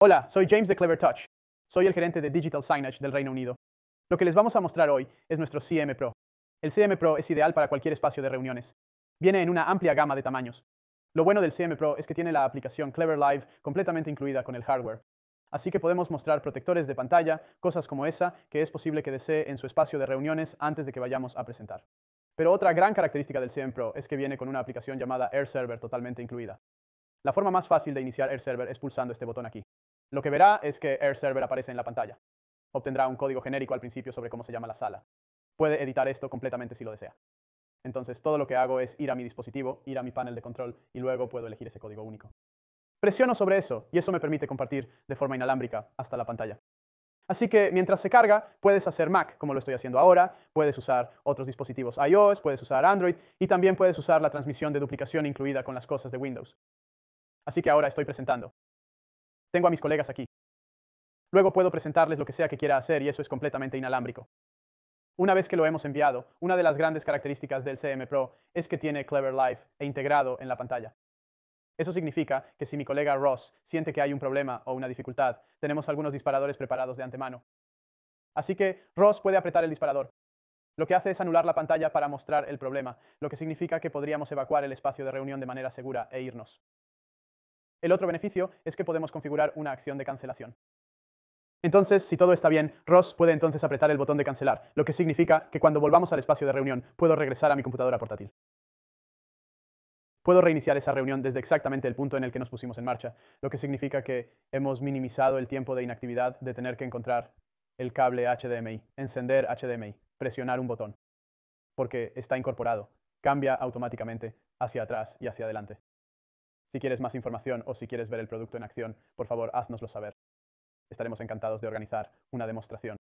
Hola, soy James de Clever Touch. Soy el gerente de Digital Signage del Reino Unido. Lo que les vamos a mostrar hoy es nuestro CM Pro. El CM Pro es ideal para cualquier espacio de reuniones. Viene en una amplia gama de tamaños. Lo bueno del CM Pro es que tiene la aplicación Clever Live completamente incluida con el hardware. Así que podemos mostrar protectores de pantalla, cosas como esa que es posible que desee en su espacio de reuniones antes de que vayamos a presentar. Pero otra gran característica del CM Pro es que viene con una aplicación llamada Air Server totalmente incluida. La forma más fácil de iniciar Air Server es pulsando este botón aquí. Lo que verá es que Air aparece en la pantalla. Obtendrá un código genérico al principio sobre cómo se llama la sala. Puede editar esto completamente si lo desea. Entonces todo lo que hago es ir a mi dispositivo, ir a mi panel de control y luego puedo elegir ese código único. Presiono sobre eso y eso me permite compartir de forma inalámbrica hasta la pantalla. Así que mientras se carga, puedes hacer Mac, como lo estoy haciendo ahora, puedes usar otros dispositivos iOS, puedes usar Android y también puedes usar la transmisión de duplicación incluida con las cosas de Windows. Así que ahora estoy presentando. Tengo a mis colegas aquí. Luego puedo presentarles lo que sea que quiera hacer y eso es completamente inalámbrico. Una vez que lo hemos enviado, una de las grandes características del CM Pro es que tiene Clever Life e integrado en la pantalla. Eso significa que si mi colega Ross siente que hay un problema o una dificultad, tenemos algunos disparadores preparados de antemano. Así que Ross puede apretar el disparador. Lo que hace es anular la pantalla para mostrar el problema, lo que significa que podríamos evacuar el espacio de reunión de manera segura e irnos. El otro beneficio es que podemos configurar una acción de cancelación. Entonces, si todo está bien, Ross puede entonces apretar el botón de cancelar, lo que significa que cuando volvamos al espacio de reunión puedo regresar a mi computadora portátil. Puedo reiniciar esa reunión desde exactamente el punto en el que nos pusimos en marcha, lo que significa que hemos minimizado el tiempo de inactividad de tener que encontrar el cable HDMI, encender HDMI, presionar un botón, porque está incorporado, cambia automáticamente hacia atrás y hacia adelante. Si quieres más información o si quieres ver el producto en acción, por favor, háznoslo saber. Estaremos encantados de organizar una demostración.